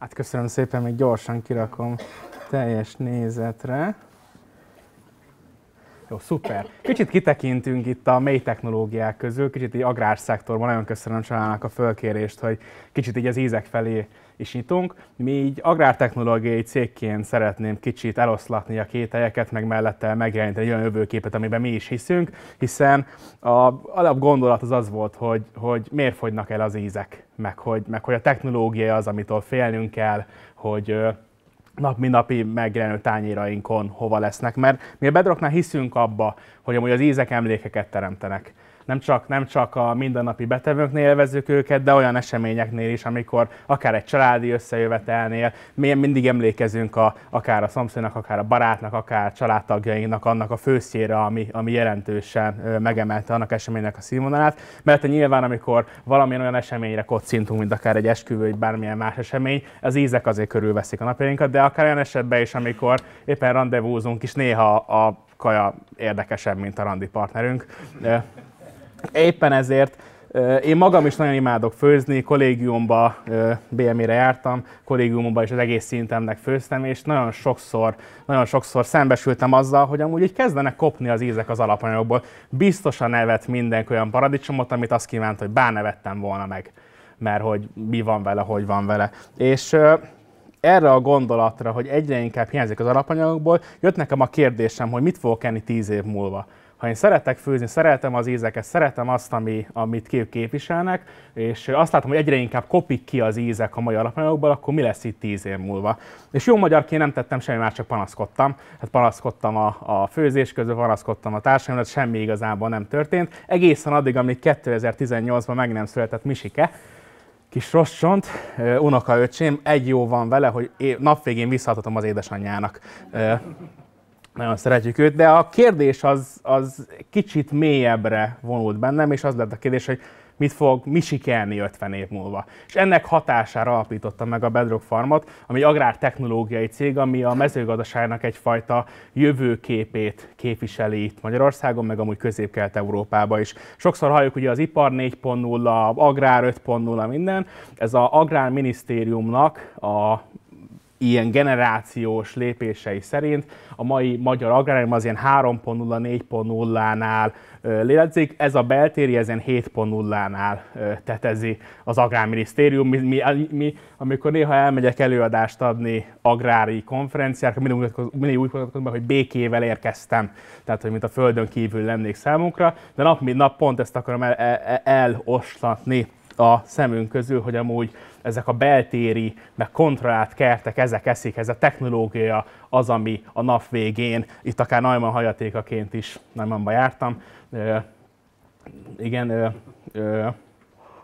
Hát köszönöm szépen, még gyorsan kirakom teljes nézetre. Jó, szuper. Kicsit kitekintünk itt a mély technológiák közül, kicsit így agrárszektorban, nagyon köszönöm Csalának a fölkérést, hogy kicsit így az ízek felé is nyitunk. Mi így agrártechnológiai cégként szeretném kicsit eloszlatni a két helyeket, meg mellette megjeleníteni egy olyan jövőképet, amiben mi is hiszünk, hiszen a alap gondolat az az volt, hogy, hogy miért fogynak el az ízek, meg hogy, meg hogy a technológia az, amitől félnünk kell, hogy nap mint napi megjelenő tányérainkon hova lesznek, mert mi a bedrocknál hiszünk abba, hogy amúgy az ízek emlékeket teremtenek nem csak, nem csak a mindennapi betevőknél élvezzük őket, de olyan eseményeknél is, amikor akár egy családi összejövetelnél, mi mindig emlékezünk a, akár a szomszédnak, akár a barátnak, akár a családtagjainknak annak a főszére, ami, ami jelentősen megemelte annak eseménynek a színvonalát. Mert nyilván, amikor valamilyen olyan eseményre kocintunk, mint akár egy esküvő, vagy bármilyen más esemény, az ízek azért körülveszik a napjainkat, de akár olyan esetben is, amikor éppen rendezvúzunk, is néha a kaja érdekesebb, mint a randi partnerünk. Éppen ezért én magam is nagyon imádok főzni, kollégiumba, BMI-re jártam, kollégiumban is az egész szintemnek főztem, és nagyon sokszor, nagyon sokszor szembesültem azzal, hogy amúgy így kezdenek kopni az ízek az alapanyagokból. Biztosan nevet minden olyan paradicsomot, amit azt kívánt, hogy bár nevettem volna meg, mert hogy mi van vele, hogy van vele. És erre a gondolatra, hogy egyre inkább hiányzik az alapanyagokból, jött nekem a kérdésem, hogy mit fogok enni tíz év múlva ha én szeretek főzni, szeretem az ízeket, szeretem azt, ami, amit kép képviselnek, és azt látom, hogy egyre inkább kopik ki az ízek a mai alapanyagokból, akkor mi lesz itt tíz év múlva? És jó magyarként nem tettem semmi, már csak panaszkodtam. Hát panaszkodtam a, a főzés közben, panaszkodtam a társadalomra, semmi igazából nem történt. Egészen addig, amíg 2018-ban meg nem született Misike, kis unoka unokaöcsém, egy jó van vele, hogy napvégén visszaadhatom az édesanyjának nagyon szeretjük őt, de a kérdés az, az kicsit mélyebbre vonult bennem, és az lett a kérdés, hogy mit fog mi sikerni 50 év múlva. És ennek hatására alapította meg a Bedrock Farmot, ami egy agrártechnológiai cég, ami a mezőgazdaságnak egyfajta jövőképét képviseli itt Magyarországon, meg amúgy Közép-Kelet-Európában is. Sokszor halljuk ugye az ipar 4.0, agrár 5.0, minden. Ez az agrárminisztériumnak a ilyen generációs lépései szerint a mai magyar agrárium az ilyen 3.0, 4.0-nál létezik, ez a beltéri ezen 7.0-nál tetezi az agrárminisztérium. Mi, mi, mi, amikor néha elmegyek előadást adni agrári konferenciákra, mindig, mindig úgy mutatkozom hogy békével érkeztem, tehát hogy mint a földön kívül lennék számunkra, de nap mint nap pont ezt akarom el, el, e, eloslatni a szemünk közül, hogy amúgy ezek a beltéri, meg kontrollált kertek, ezek eszik, ez a technológia az, ami a nap végén, itt akár Najman hajatékaként is Najmanba jártam, ö, igen, ö, ö,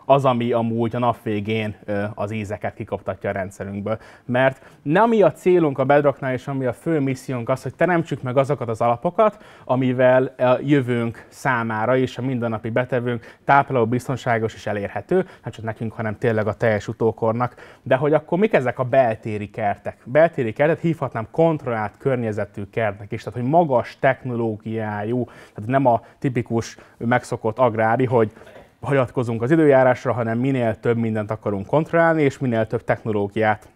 az, ami amúgy a nap végén az ízeket kikoptatja a rendszerünkből. Mert nem mi a célunk a bedrocknál, és ami a fő missziónk az, hogy teremtsük meg azokat az alapokat, amivel a jövőnk számára és a mindennapi betevünk tápláló, biztonságos és elérhető, nem hát csak nekünk, hanem tényleg a teljes utókornak. De hogy akkor mik ezek a beltéri kertek? Beltéri kertet hívhatnám kontrollált környezetű kertnek is, tehát hogy magas technológiájú, tehát nem a tipikus megszokott agrári, hogy hagyatkozunk az időjárásra, hanem minél több mindent akarunk kontrollálni, és minél több technológiát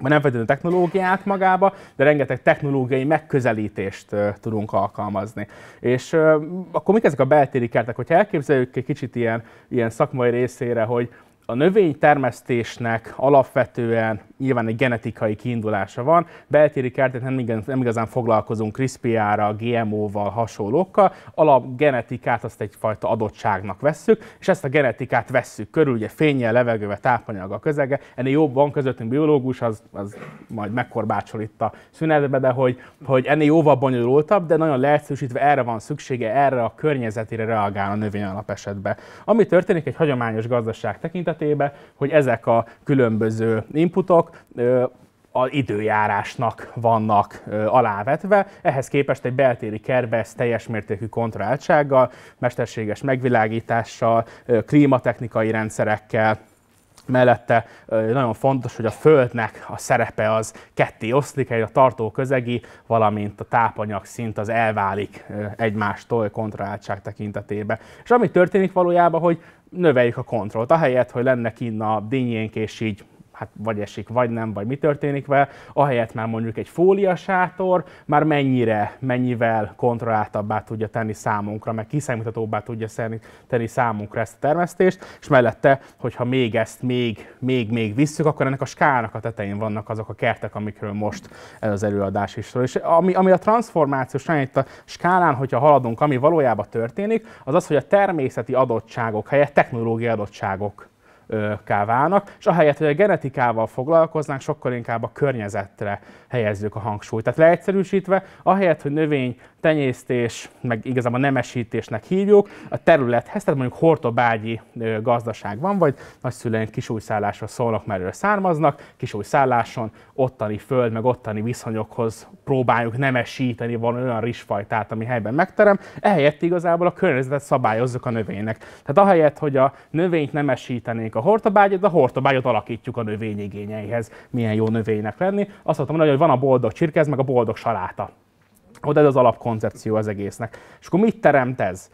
mert nem feltétlenül technológiát magába, de rengeteg technológiai megközelítést uh, tudunk alkalmazni. És uh, akkor mik ezek a beltéri kertek? Hogyha elképzeljük egy kicsit ilyen, ilyen szakmai részére, hogy a növénytermesztésnek alapvetően nyilván egy genetikai kiindulása van. Beltéri kertet nem, igazán, nem igazán foglalkozunk crispr GMO-val, hasonlókkal. Alap genetikát azt egyfajta adottságnak vesszük, és ezt a genetikát vesszük körül, ugye fényjel, levegővel, a közege. Ennél jobban közöttünk biológus, az, az majd megkorbácsol itt a szünetbe, de hogy, hogy ennél jóval bonyolultabb, de nagyon leegyszerűsítve erre van szüksége, erre a környezetére reagál a növény alap esetben. Ami történik egy hagyományos gazdaság tekintet, esetében, hogy ezek a különböző inputok az időjárásnak vannak alávetve. Ehhez képest egy beltéri kerbe teljes mértékű kontrolláltsággal, mesterséges megvilágítással, klímatechnikai rendszerekkel, mellette nagyon fontos, hogy a Földnek a szerepe az ketté oszlik, egy a tartó közegi, valamint a tápanyag szint az elválik egymástól kontrolláltság tekintetében. És ami történik valójában, hogy növeljük a kontrollt. Ahelyett, hogy lenne kinn a dinnyénk, és így hát vagy esik, vagy nem, vagy mi történik vele, ahelyett már mondjuk egy fólia sátor, már mennyire, mennyivel kontrolláltabbá tudja tenni számunkra, meg kiszámíthatóbbá tudja tenni számunkra ezt a termesztést, és mellette, hogyha még ezt még, még, még visszük, akkor ennek a skálnak a tetején vannak azok a kertek, amikről most ez az előadás is szól. És ami, ami a transformációs itt a skálán, hogyha haladunk, ami valójában történik, az az, hogy a természeti adottságok helyett technológiai adottságok kávának, és ahelyett, hogy a genetikával foglalkoznánk, sokkal inkább a környezetre helyezzük a hangsúlyt. Tehát leegyszerűsítve, ahelyett, hogy növény tenyésztés, meg igazából nemesítésnek hívjuk, a területhez, tehát mondjuk hortobágyi gazdaság van, vagy nagyszüleink kisújszállásra szólnak, mert származnak, kisújszálláson ottani föld, meg ottani viszonyokhoz próbáljuk nemesíteni van olyan rizsfajtát, ami helyben megterem, ehelyett igazából a környezetet szabályozzuk a növénynek. Tehát ahelyett, hogy a növényt nemesítenénk a hortobágyat, de a hortobágyat alakítjuk a növény igényeihez, milyen jó növénynek lenni. Azt mondtam, hogy van a boldog csirkez, meg a boldog saláta. Ott ez az alapkoncepció az egésznek. És akkor mit teremt ez?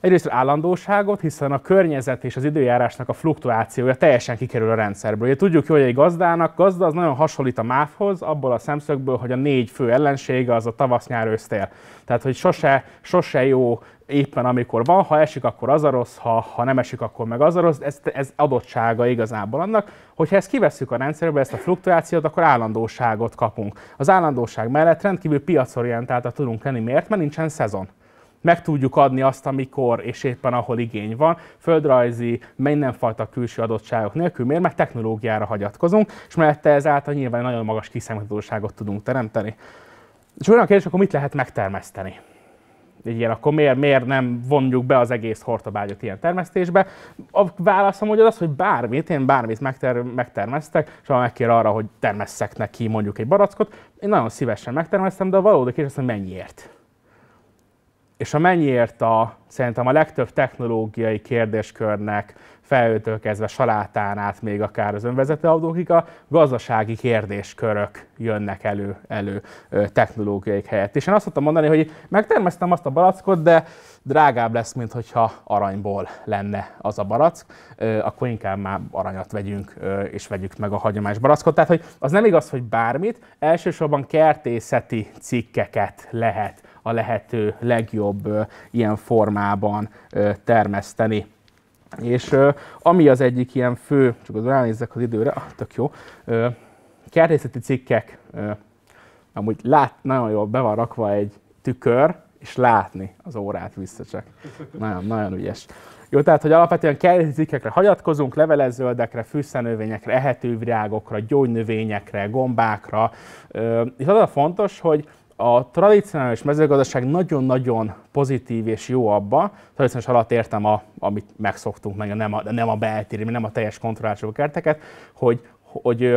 Egyrészt állandóságot, hiszen a környezet és az időjárásnak a fluktuációja teljesen kikerül a rendszerből. Ugye tudjuk hogy egy gazdának, gazda az nagyon hasonlít a máfhoz, abból a szemszögből, hogy a négy fő ellensége az a tavasz, nyár, ősztél. Tehát, hogy sose, sose jó éppen amikor van, ha esik, akkor az a rossz, ha, ha nem esik, akkor meg az a rossz, ez, ez adottsága igazából annak, hogyha ezt kivesszük a rendszerből, ezt a fluktuációt, akkor állandóságot kapunk. Az állandóság mellett rendkívül piacorientáltat tudunk lenni, miért? Mert nincsen szezon meg tudjuk adni azt, amikor és éppen ahol igény van, földrajzi, mindenfajta külső adottságok nélkül, miért? Mert technológiára hagyatkozunk, és mellette ezáltal nyilván nagyon magas kiszámíthatóságot tudunk teremteni. És olyan kérdés, akkor mit lehet megtermeszteni? ilyen, akkor miért, miért nem vonjuk be az egész hortobágyot ilyen termesztésbe? A válaszom hogy az, az, hogy bármit, én bármit megter- megtermesztek, és ha megkér arra, hogy termesszek neki mondjuk egy barackot, én nagyon szívesen megtermesztem, de a valódi kérdés, hogy mennyiért és amennyiért a, szerintem a legtöbb technológiai kérdéskörnek felőtől kezdve salátán át még akár az önvezető autókig a gazdasági kérdéskörök jönnek elő, elő technológiai helyett. És én azt tudtam mondani, hogy megtermesztem azt a barackot, de drágább lesz, mint hogyha aranyból lenne az a barack, akkor inkább már aranyat vegyünk, és vegyük meg a hagyományos barackot. Tehát, hogy az nem igaz, hogy bármit, elsősorban kertészeti cikkeket lehet a lehető legjobb ilyen formában termeszteni. És ami az egyik ilyen fő, csak az ránézzek az időre, ah, tök jó, kertészeti cikkek, amúgy lát, nagyon jól be van rakva egy tükör, és látni az órát vissza csak. Nagyon, nagyon ügyes. Jó, tehát, hogy alapvetően kertészeti cikkekre hagyatkozunk, levelezöldekre, fűszernövényekre, ehető virágokra, gyógynövényekre, gombákra. És az a fontos, hogy a tradicionális mezőgazdaság nagyon-nagyon pozitív és jó abba, tradicionális alatt értem, a, amit megszoktunk, meg a nem a, nem a beltéri, nem a teljes kontrollású kerteket, hogy, hogy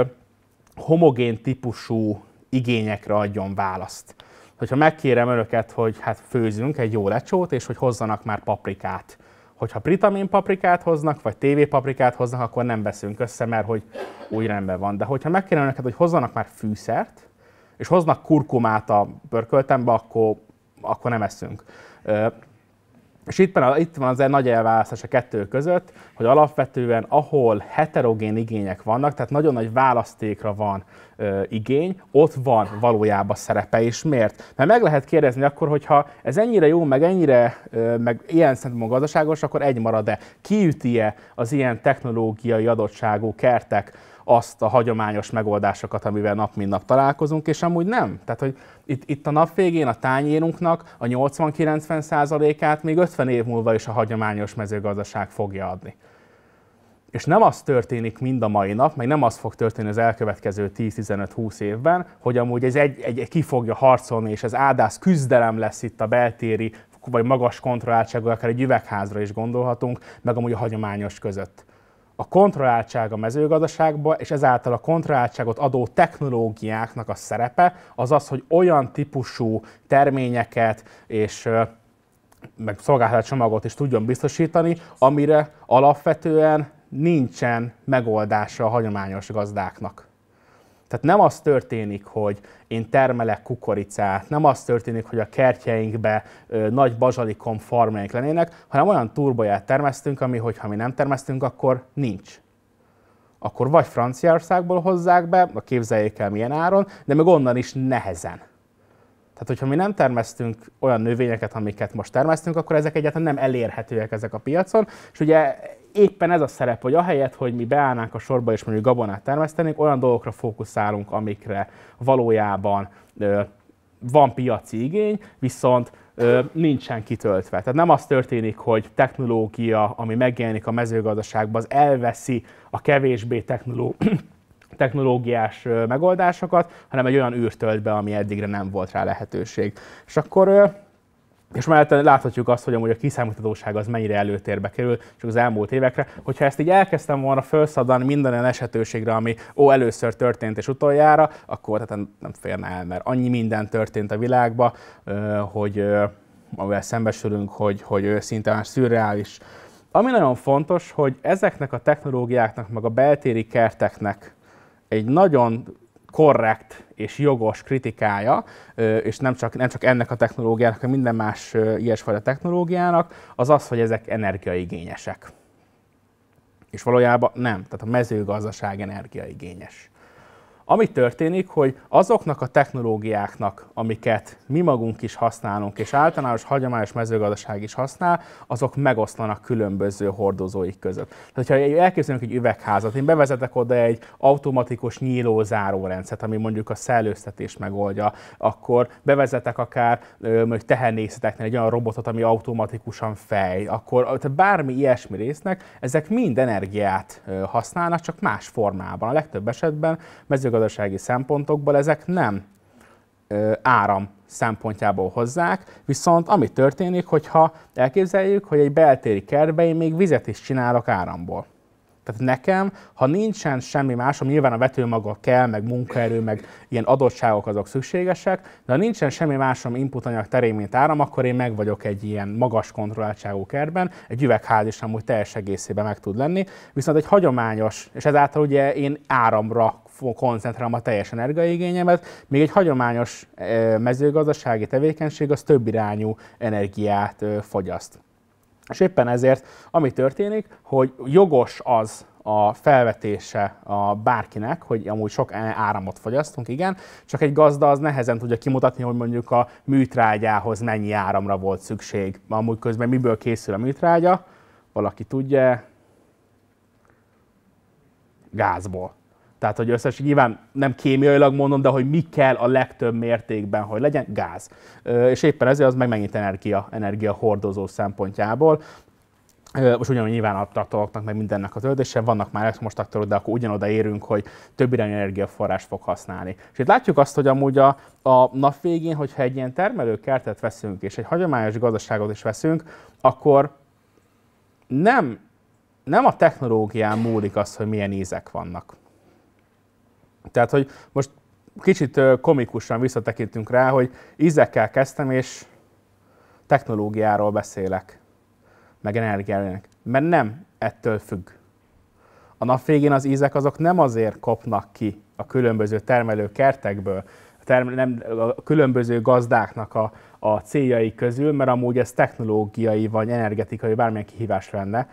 homogén típusú igényekre adjon választ. Hogyha megkérem önöket, hogy hát főzünk egy jó lecsót, és hogy hozzanak már paprikát, hogyha pritamin paprikát hoznak, vagy TV paprikát hoznak, akkor nem veszünk össze, mert hogy új rendben van. De hogyha megkérem önöket, hogy hozzanak már fűszert, és hoznak kurkumát a pörköltembe, akkor, akkor nem eszünk. És itt van, itt van az egy nagy elválasztás a kettő között, hogy alapvetően ahol heterogén igények vannak, tehát nagyon nagy választékra van ö, igény, ott van valójában szerepe is. Miért? Mert meg lehet kérdezni akkor, hogyha ez ennyire jó, meg ennyire, ö, meg ilyen szempontból gazdaságos, akkor egy marad-e? Kiüti-e az ilyen technológiai adottságú kertek azt a hagyományos megoldásokat, amivel nap mint nap találkozunk, és amúgy nem. Tehát, hogy itt, itt a nap végén a tányérunknak a 80-90 át még 50 év múlva is a hagyományos mezőgazdaság fogja adni. És nem az történik mind a mai nap, meg nem az fog történni az elkövetkező 10-15-20 évben, hogy amúgy ez egy, egy, egy ki fogja harcolni, és ez áldász küzdelem lesz itt a beltéri, vagy magas kontrolláltságú, akár egy üvegházra is gondolhatunk, meg amúgy a hagyományos között a kontrolláltság a mezőgazdaságba, és ezáltal a kontrolláltságot adó technológiáknak a szerepe az az, hogy olyan típusú terményeket és meg szolgáltatás csomagot is tudjon biztosítani, amire alapvetően nincsen megoldása a hagyományos gazdáknak. Tehát nem az történik, hogy én termelek kukoricát, nem az történik, hogy a kertjeinkbe ö, nagy bazsalikon farmjaink lennének, hanem olyan turboját termesztünk, ami, hogyha mi nem termesztünk, akkor nincs akkor vagy Franciaországból hozzák be, a képzeljék el milyen áron, de meg onnan is nehezen. Tehát, hogyha mi nem termesztünk olyan növényeket, amiket most termesztünk, akkor ezek egyáltalán nem elérhetőek ezek a piacon, és ugye éppen ez a szerep, hogy ahelyett, hogy mi beállnánk a sorba és mondjuk gabonát termesztenénk, olyan dolgokra fókuszálunk, amikre valójában ö, van piaci igény, viszont ö, nincsen kitöltve. Tehát nem az történik, hogy technológia, ami megjelenik a mezőgazdaságban, az elveszi a kevésbé technoló technológiás megoldásokat, hanem egy olyan űrt tölt be, ami eddigre nem volt rá lehetőség. És akkor és mellette láthatjuk azt, hogy amúgy a kiszámíthatóság az mennyire előtérbe kerül, csak az elmúlt évekre. Hogyha ezt így elkezdtem volna felszabdalni minden esetőségre, ami ó, először történt és utoljára, akkor tehát nem férne el, mert annyi minden történt a világban, hogy amivel szembesülünk, hogy, hogy szinte már szürreális. Ami nagyon fontos, hogy ezeknek a technológiáknak, meg a beltéri kerteknek egy nagyon korrekt és jogos kritikája, és nem csak, nem csak ennek a technológiának, hanem minden más ilyesfajta technológiának, az az, hogy ezek energiaigényesek. És valójában nem, tehát a mezőgazdaság energiaigényes ami történik, hogy azoknak a technológiáknak, amiket mi magunk is használunk, és általános hagyományos mezőgazdaság is használ, azok megoszlanak különböző hordozóik között. Tehát, ha elképzelünk egy üvegházat, én bevezetek oda egy automatikus nyíló-zárórendszert, ami mondjuk a szellőztetés megoldja, akkor bevezetek akár mondjuk tehenészeteknél egy olyan robotot, ami automatikusan fej, akkor tehát bármi ilyesmi résznek, ezek mind energiát használnak, csak más formában. A legtöbb esetben mezőgazdaság mezőgazdasági szempontokból ezek nem ö, áram szempontjából hozzák, viszont ami történik, hogyha elképzeljük, hogy egy beltéri kertbe én még vizet is csinálok áramból. Tehát nekem, ha nincsen semmi más, ami nyilván a vetőmaga kell, meg munkaerő, meg ilyen adottságok azok szükségesek, de ha nincsen semmi más, ami inputanyag terén, mint áram, akkor én meg vagyok egy ilyen magas kontrolláltságú kertben, egy üvegház is amúgy teljes egészében meg tud lenni, viszont egy hagyományos, és ezáltal ugye én áramra koncentrálom a teljes energiaigényemet, még egy hagyományos e, mezőgazdasági tevékenység az több irányú energiát e, fogyaszt. És éppen ezért, ami történik, hogy jogos az a felvetése a bárkinek, hogy amúgy sok e, áramot fogyasztunk, igen, csak egy gazda az nehezen tudja kimutatni, hogy mondjuk a műtrágyához mennyi áramra volt szükség. Amúgy közben miből készül a műtrágya? Valaki tudja, gázból. Tehát, hogy összes, nyilván nem kémiailag mondom, de hogy mi kell a legtöbb mértékben, hogy legyen gáz. És éppen ezért az meg megint energia, energia hordozó szempontjából. Most ugyanúgy nyilván a traktoroknak, meg mindennek a töltése, vannak már most traktorok, de akkor ugyanoda érünk, hogy több irányú energiaforrás fog használni. És itt látjuk azt, hogy amúgy a, a nap végén, hogyha egy ilyen termelőkertet veszünk, és egy hagyományos gazdaságot is veszünk, akkor nem, nem a technológián múlik az, hogy milyen ízek vannak tehát, hogy most kicsit komikusan visszatekintünk rá, hogy ízekkel kezdtem, és technológiáról beszélek, meg energiáról. Mert nem ettől függ. A nap végén az ízek azok nem azért kopnak ki a különböző termelő kertekből, a, term- nem, a különböző gazdáknak a, a céljai közül, mert amúgy ez technológiai vagy energetikai bármilyen kihívás lenne,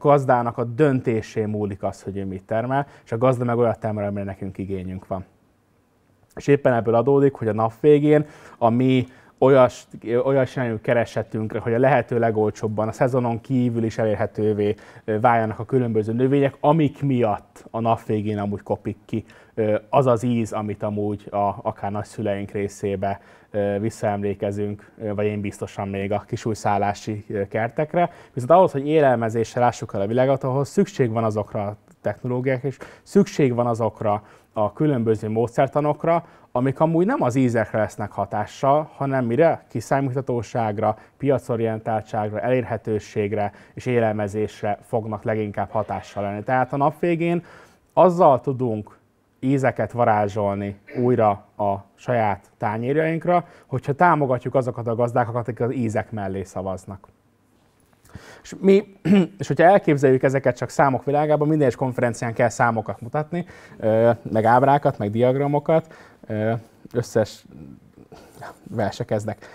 a gazdának a döntésé múlik az, hogy ő mit termel, és a gazda meg olyat termel, amire nekünk igényünk van. És éppen ebből adódik, hogy a nap végén a mi olyas, olyas irányú keresetünkre, hogy a lehető legolcsóbban a szezonon kívül is elérhetővé váljanak a különböző növények, amik miatt a nap végén amúgy kopik ki az az íz, amit amúgy a, akár nagyszüleink részébe visszaemlékezünk, vagy én biztosan még a kisújszállási kertekre. Viszont ahhoz, hogy élelmezésre lássuk el a világot, ahhoz szükség van azokra a technológiák, és szükség van azokra a különböző módszertanokra, amik amúgy nem az ízekre lesznek hatással, hanem mire? Kiszámíthatóságra, piacorientáltságra, elérhetőségre és élelmezésre fognak leginkább hatással lenni. Tehát a nap végén azzal tudunk ízeket varázsolni újra a saját tányérjainkra, hogyha támogatjuk azokat a gazdákat, akik az ízek mellé szavaznak. És mi, és hogyha elképzeljük ezeket csak számok világában, minden egyes konferencián kell számokat mutatni, meg ábrákat, meg diagramokat, összes versekeznek.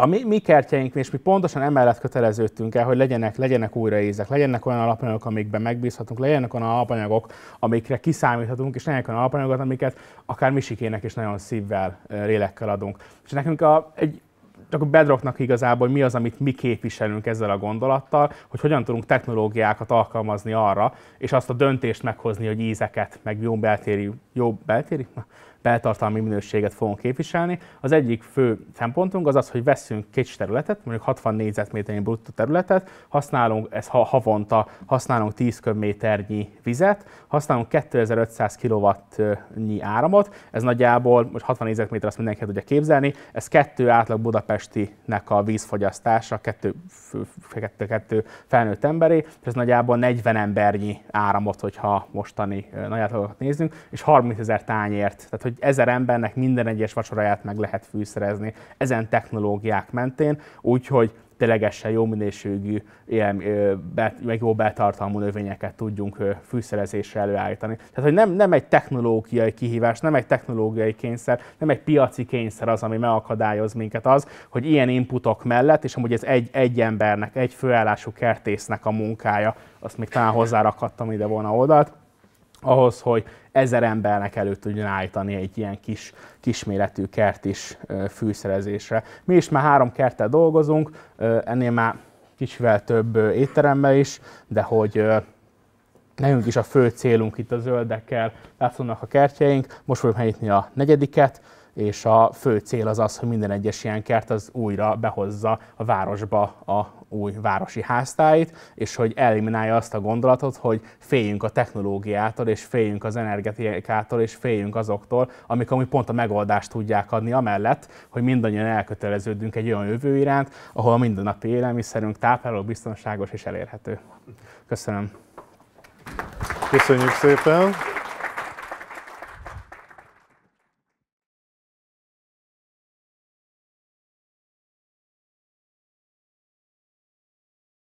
A mi, mi kertjeink, és mi pontosan emellett köteleződtünk el, hogy legyenek, legyenek újraízek, legyenek olyan alapanyagok, amikben megbízhatunk, legyenek olyan alapanyagok, amikre kiszámíthatunk, és legyenek olyan alapanyagok, amiket akár misikének is nagyon szívvel, lélekkel adunk. És nekünk a, egy csak bedrocknak igazából mi az, amit mi képviselünk ezzel a gondolattal, hogy hogyan tudunk technológiákat alkalmazni arra, és azt a döntést meghozni, hogy ízeket, meg jó beltéri, jó beltéri? beltartalmi minőséget fogunk képviselni. Az egyik fő szempontunk az az, hogy veszünk kicsi területet, mondjuk 60 négyzetméternyi bruttó területet, használunk, ez ha havonta, használunk 10 köbméternyi vizet, használunk 2500 kW-nyi áramot, ez nagyjából, most 60 négyzetméter azt mindenki tudja képzelni, ez kettő átlag budapestinek a vízfogyasztása, kettő, kettő, kettő felnőtt emberi, ez nagyjából 40 embernyi áramot, hogyha mostani nagy átlagokat nézzünk, és 30 ezer tányért, tehát hogy ezer embernek minden egyes vacsoráját meg lehet fűszerezni ezen technológiák mentén, úgyhogy ténylegesen jó minőségű, ilyen, meg jó beltartalmú növényeket tudjunk fűszerezésre előállítani. Tehát, hogy nem, nem egy technológiai kihívás, nem egy technológiai kényszer, nem egy piaci kényszer az, ami megakadályoz minket az, hogy ilyen inputok mellett, és amúgy ez egy, egy embernek, egy főállású kertésznek a munkája, azt még talán hozzárakhattam ide volna oldalt, ahhoz, hogy ezer embernek elő tudjon állítani egy ilyen kis, kisméretű kert is fűszerezésre. Mi is már három kerttel dolgozunk, ennél már kicsivel több étteremmel is, de hogy nekünk is a fő célunk itt a zöldekkel látszónak a kertjeink. Most fogjuk megnyitni a negyediket, és a fő cél az az, hogy minden egyes ilyen kert az újra behozza a városba a új városi háztáit, és hogy eliminálja azt a gondolatot, hogy féljünk a technológiától, és féljünk az energetikától, és féljünk azoktól, amik ami pont a megoldást tudják adni, amellett, hogy mindannyian elköteleződünk egy olyan jövő iránt, ahol a mindennapi élelmiszerünk tápláló, biztonságos és elérhető. Köszönöm. Köszönjük szépen!